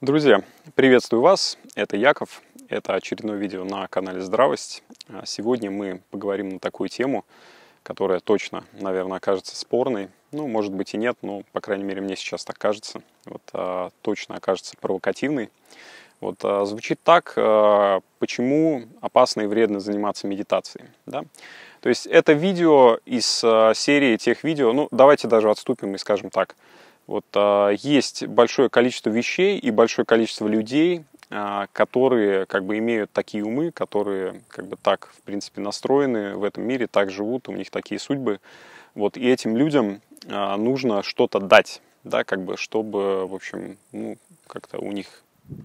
Друзья, приветствую вас, это Яков, это очередное видео на канале Здравость. А сегодня мы поговорим на такую тему, которая точно, наверное, окажется спорной, ну, может быть и нет, но, по крайней мере, мне сейчас так кажется, вот а, точно окажется провокативной. Вот а, звучит так, а, почему опасно и вредно заниматься медитацией, да? То есть это видео из э, серии тех видео, ну давайте даже отступим и скажем так, вот э, есть большое количество вещей и большое количество людей, э, которые как бы имеют такие умы, которые как бы так, в принципе, настроены в этом мире, так живут, у них такие судьбы. Вот, и этим людям нужно что-то дать, да, как бы, чтобы, в общем, ну, как-то у них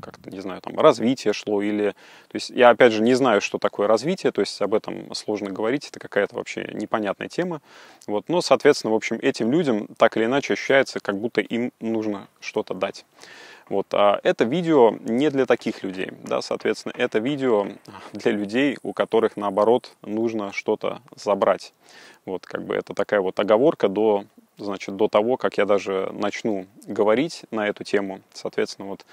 как-то, не знаю, там развитие шло или... То есть я, опять же, не знаю, что такое развитие, то есть об этом сложно говорить, это какая-то вообще непонятная тема. Вот. Но, соответственно, в общем, этим людям так или иначе ощущается, как будто им нужно что-то дать. Вот. А это видео не для таких людей, да, соответственно, это видео для людей, у которых, наоборот, нужно что-то забрать. Вот, как бы это такая вот оговорка до значит, до того, как я даже начну говорить на эту тему. Соответственно, вот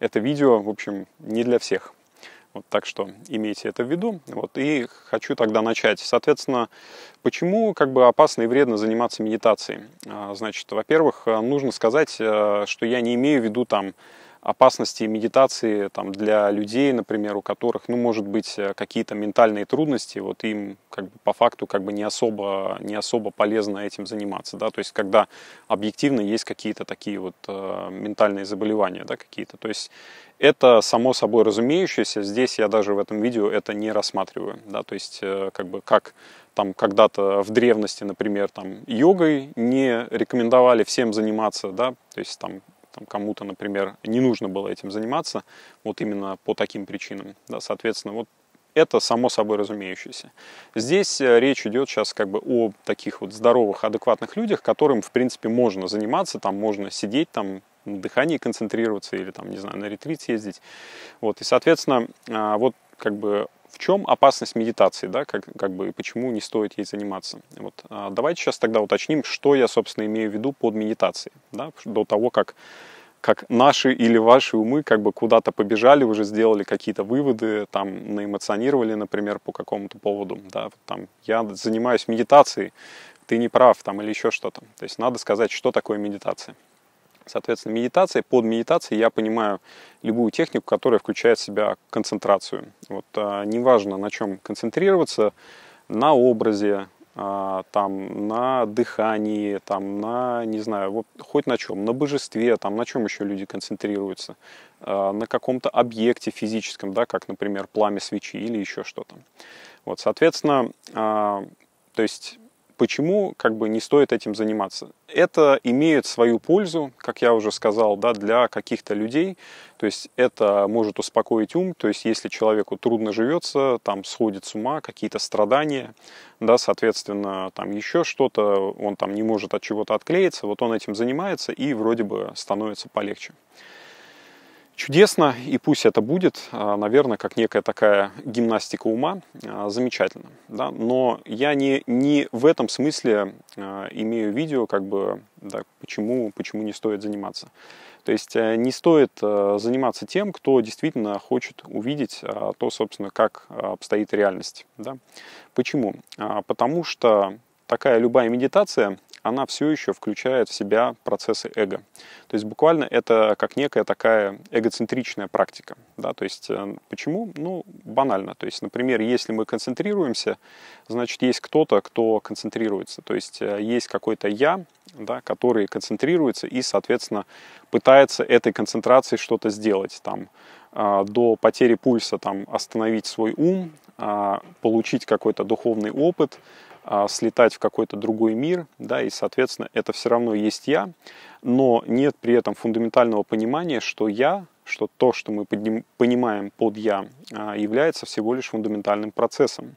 это видео, в общем, не для всех. Вот, так что имейте это в виду. Вот, и хочу тогда начать. Соответственно, почему как бы опасно и вредно заниматься медитацией? А, значит, во-первых, а, нужно сказать, а, что я не имею в виду там опасности медитации там, для людей, например, у которых, ну, может быть, э, какие-то ментальные трудности, вот им как бы, по факту как бы не особо, не особо полезно этим заниматься, да, то есть когда объективно есть какие-то такие вот э, ментальные заболевания, да, какие-то, то есть это само собой разумеющееся, здесь я даже в этом видео это не рассматриваю, да, то есть э, как бы как там когда-то в древности, например, там йогой не рекомендовали всем заниматься, да, то есть там там, кому-то, например, не нужно было этим заниматься, вот именно по таким причинам, да, соответственно, вот это само собой разумеющееся. Здесь э, речь идет сейчас как бы о таких вот здоровых, адекватных людях, которым, в принципе, можно заниматься, там можно сидеть, там на дыхании концентрироваться или там, не знаю, на ретрит ездить. Вот, и, соответственно, а, вот как бы в чем опасность медитации, да, как, как бы, почему не стоит ей заниматься. Вот. А давайте сейчас тогда уточним, что я, собственно, имею в виду под медитацией, да, до того, как, как наши или ваши умы как бы куда-то побежали, уже сделали какие-то выводы, там, наэмоционировали, например, по какому-то поводу, да, вот там, я занимаюсь медитацией, ты не прав, там, или еще что-то. То есть надо сказать, что такое медитация. Соответственно, медитация, под медитацией я понимаю любую технику, которая включает в себя концентрацию. Вот, а, неважно, на чем концентрироваться, на образе, а, там, на дыхании, там, на, не знаю, вот, хоть на чем, на божестве, там, на чем еще люди концентрируются, а, на каком-то объекте физическом, да, как, например, пламя свечи или еще что-то. Вот, соответственно, а, то есть Почему как бы не стоит этим заниматься? Это имеет свою пользу, как я уже сказал, да, для каких-то людей. То есть это может успокоить ум. То есть если человеку трудно живется, там сходит с ума, какие-то страдания, да, соответственно, там еще что-то, он там не может от чего-то отклеиться, вот он этим занимается и вроде бы становится полегче. Чудесно, и пусть это будет, а, наверное, как некая такая гимнастика ума, а, замечательно. Да? Но я не, не в этом смысле а, имею видео, как бы, да, почему, почему не стоит заниматься. То есть э, не стоит э, заниматься тем, кто действительно хочет увидеть то, собственно, как обстоит реальность. Да? Почему? Потому что такая любая медитация – она все еще включает в себя процессы эго. То есть буквально это как некая такая эгоцентричная практика. Да? То есть э, почему? Ну, банально. То есть, например, если мы концентрируемся, значит, есть кто-то, кто концентрируется. То есть э, есть какой-то я, да, который концентрируется и, соответственно, пытается этой концентрацией что-то сделать. Там, э, до потери пульса там, остановить свой ум, получить какой-то духовный опыт, а, слетать в какой-то другой мир, да, и, соответственно, это все равно есть я, но нет при этом фундаментального понимания, что я, что то, что мы подним, понимаем под я, а, является всего лишь фундаментальным процессом,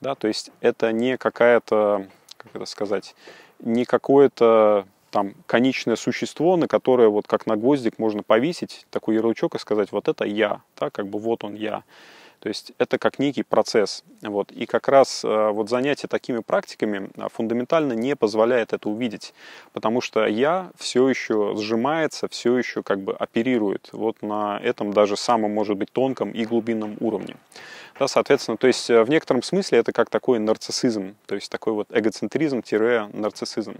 да, то есть это не какая-то, как это сказать, не какое-то там конечное существо, на которое вот как на гвоздик можно повесить такой ярлычок и сказать, вот это я, да, как бы вот он я. То есть это как некий процесс. Вот. И как раз э, вот занятие такими практиками э, фундаментально не позволяет это увидеть, потому что я все еще сжимается, все еще как бы оперирует вот на этом даже самом, может быть, тонком и глубинном уровне. Да, соответственно, то есть э, в некотором смысле это как такой нарциссизм, то есть такой вот эгоцентризм-нарциссизм.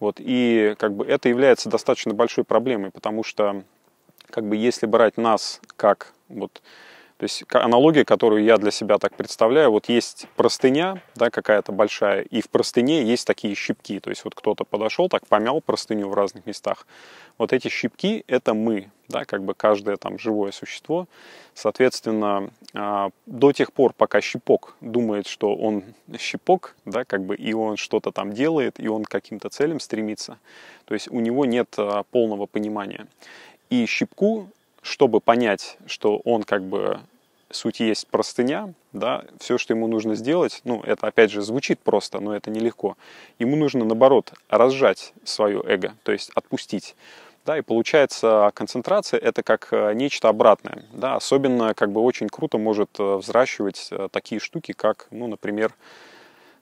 Вот, и как бы это является достаточно большой проблемой, потому что как бы если брать нас как вот то есть аналогия, которую я для себя так представляю, вот есть простыня, да, какая-то большая, и в простыне есть такие щипки. То есть вот кто-то подошел, так помял простыню в разных местах. Вот эти щипки – это мы, да, как бы каждое там живое существо. Соответственно, а, до тех пор, пока щипок думает, что он щипок, да, как бы и он что-то там делает, и он к каким-то целям стремится, то есть у него нет а, полного понимания. И щипку чтобы понять, что он как бы суть есть простыня, да, все, что ему нужно сделать, ну, это опять же звучит просто, но это нелегко. Ему нужно, наоборот, разжать свое эго, то есть отпустить. Да, и получается, концентрация это как э, нечто обратное. Да, особенно как бы очень круто может э, взращивать э, такие штуки, как, ну, например,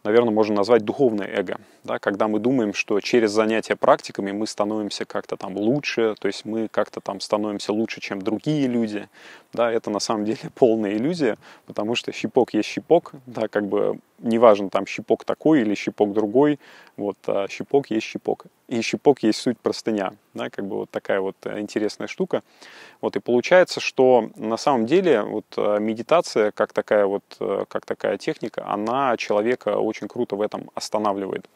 наверное, можно назвать духовное эго, да, когда мы думаем, что через занятия практиками мы становимся как-то там лучше, то есть мы как-то там становимся лучше, чем другие люди, да, это на самом деле полная иллюзия, потому что щипок есть щипок, да, как бы неважно, там щипок такой или щипок другой, вот а, щипок есть щипок. И щипок есть суть простыня, да, как бы вот такая вот э, интересная штука. Вот и получается, что на самом деле вот э, медитация, как такая вот, э, как такая техника, она человека очень круто в этом останавливает.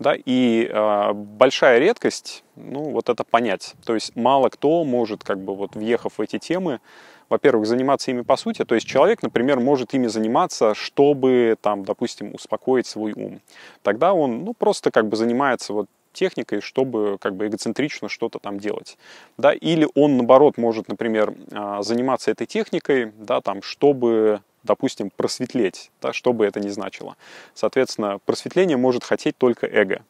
Да? И э, большая редкость, ну, вот это понять. То есть мало кто может, как бы, вот въехав в эти темы, во-первых, заниматься ими по сути. То есть человек, например, может ими заниматься, чтобы, там, допустим, успокоить свой ум. Тогда он, ну, просто как бы занимается вот техникой, чтобы как бы эгоцентрично что-то там делать. Да? Или он, наоборот, может, например, а, заниматься этой техникой, да, там, чтобы допустим, просветлеть, да, что бы это ни значило. Соответственно, просветление может хотеть только эго.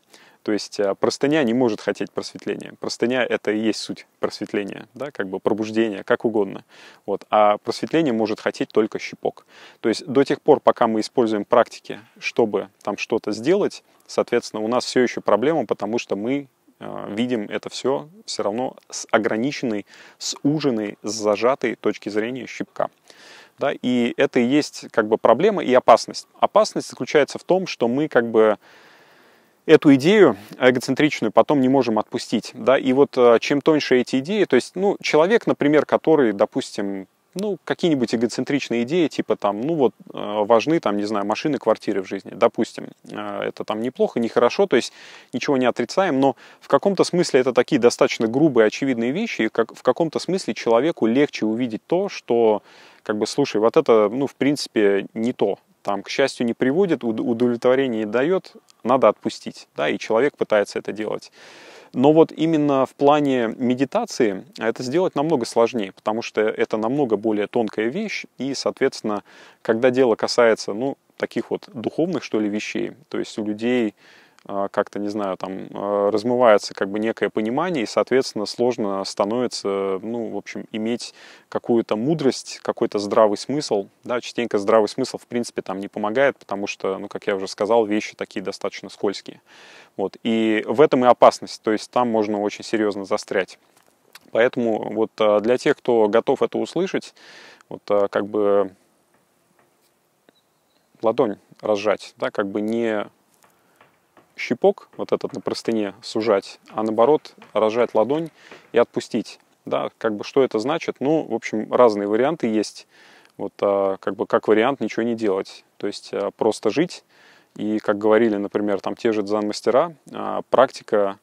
То есть э, простыня не может хотеть просветления. Простыня — это и есть суть просветления, да, как бы пробуждение, как угодно. Вот. А просветление может хотеть только щипок. То есть до тех пор, пока мы используем практики, чтобы там что-то сделать, соответственно, у нас все еще проблема, потому что мы э, видим это все все равно с ограниченной, с ужиной, с зажатой точки зрения щипка. Да? И это и есть как бы проблема и опасность. Опасность заключается в том, что мы как бы эту идею эгоцентричную потом не можем отпустить. Да? И вот э, чем тоньше эти идеи, то есть ну, человек, например, который, допустим, ну, какие-нибудь эгоцентричные идеи, типа там, ну вот, э, важны там, не знаю, машины, квартиры в жизни, допустим. Э, это там неплохо, нехорошо, то есть ничего не отрицаем, но в каком-то смысле это такие достаточно грубые, очевидные вещи, и как, в каком-то смысле человеку легче увидеть то, что, как бы, слушай, вот это, ну, в принципе, не то, там, к счастью, не приводит, удовлетворение не дает, надо отпустить, да, и человек пытается это делать. Но вот именно в плане медитации это сделать намного сложнее, потому что это намного более тонкая вещь, и, соответственно, когда дело касается, ну, таких вот духовных, что ли, вещей, то есть у людей а, как-то, не знаю, там а, размывается как бы некое понимание, и, соответственно, сложно становится, ну, в общем, иметь какую-то мудрость, какой-то здравый смысл, да, частенько здравый смысл, в принципе, там не помогает, потому что, ну, как я уже сказал, вещи такие достаточно скользкие, вот, и в этом и опасность, то есть там можно очень серьезно застрять. Поэтому вот а, для тех, кто готов это услышать, вот как бы ладонь разжать, да, как бы не щипок, вот этот на простыне, сужать, а наоборот разжать ладонь и отпустить. Да, как бы что это значит? Ну, в общем, разные варианты есть. Вот а, как бы как вариант ничего не делать. То есть а, просто жить. И, как говорили, например, там те же дзен-мастера, а, практика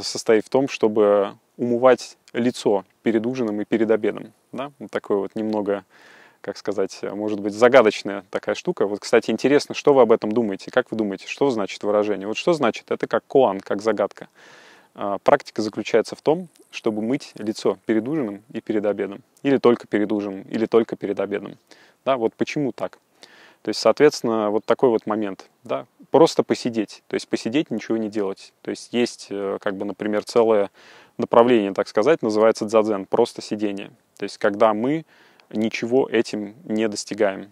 состоит в том, чтобы умывать лицо перед ужином и перед обедом. Да? Вот такой вот немного как сказать, может быть, загадочная такая штука. Вот, кстати, интересно, что вы об этом думаете? Как вы думаете, что значит выражение? Вот что значит? Это как коан, как загадка. А, практика заключается в том, чтобы мыть лицо перед ужином и перед обедом. Или только перед ужином, или только перед обедом. Да, вот почему так? То есть, соответственно, вот такой вот момент, да, просто посидеть, то есть посидеть, ничего не делать. То есть есть, э, как бы, например, целое направление, так сказать, называется дзадзен, просто сидение. То есть, когда мы ничего этим не достигаем.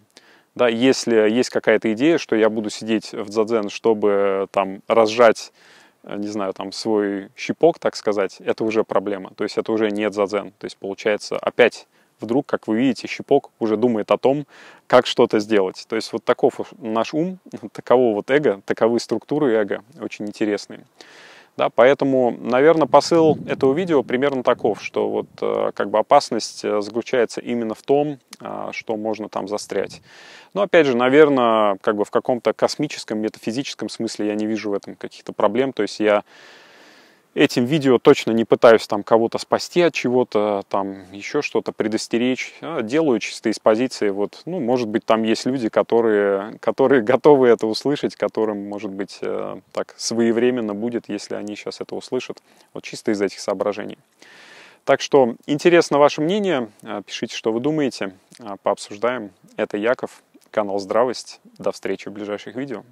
Да, если есть какая-то идея, что я буду сидеть в дзадзен, чтобы там разжать, э, не знаю, там свой щипок, так сказать, это уже проблема. То есть это уже не дзадзен. То есть получается опять вдруг, как вы видите, щипок уже думает о том, как что-то сделать. То есть вот таков наш ум, таково вот эго, таковы структуры эго, очень интересные. Да, поэтому, наверное, посыл этого видео примерно таков, что вот э, как бы опасность э, заключается именно в том, э, что можно там застрять. Но опять же, наверное, как бы в каком-то космическом, метафизическом смысле я не вижу в этом каких-то проблем. То есть я Этим видео точно не пытаюсь там кого-то спасти от чего-то, там еще что-то предостеречь. А, делаю чисто из позиции, вот, ну, может быть, там есть люди, которые, которые готовы это услышать, которым, может быть, э, так своевременно будет, если они сейчас это услышат. Вот чисто из этих соображений. Так что интересно ваше мнение. Э, пишите, что вы думаете. Э, пообсуждаем. Это Яков, канал Здравость. До встречи в ближайших видео.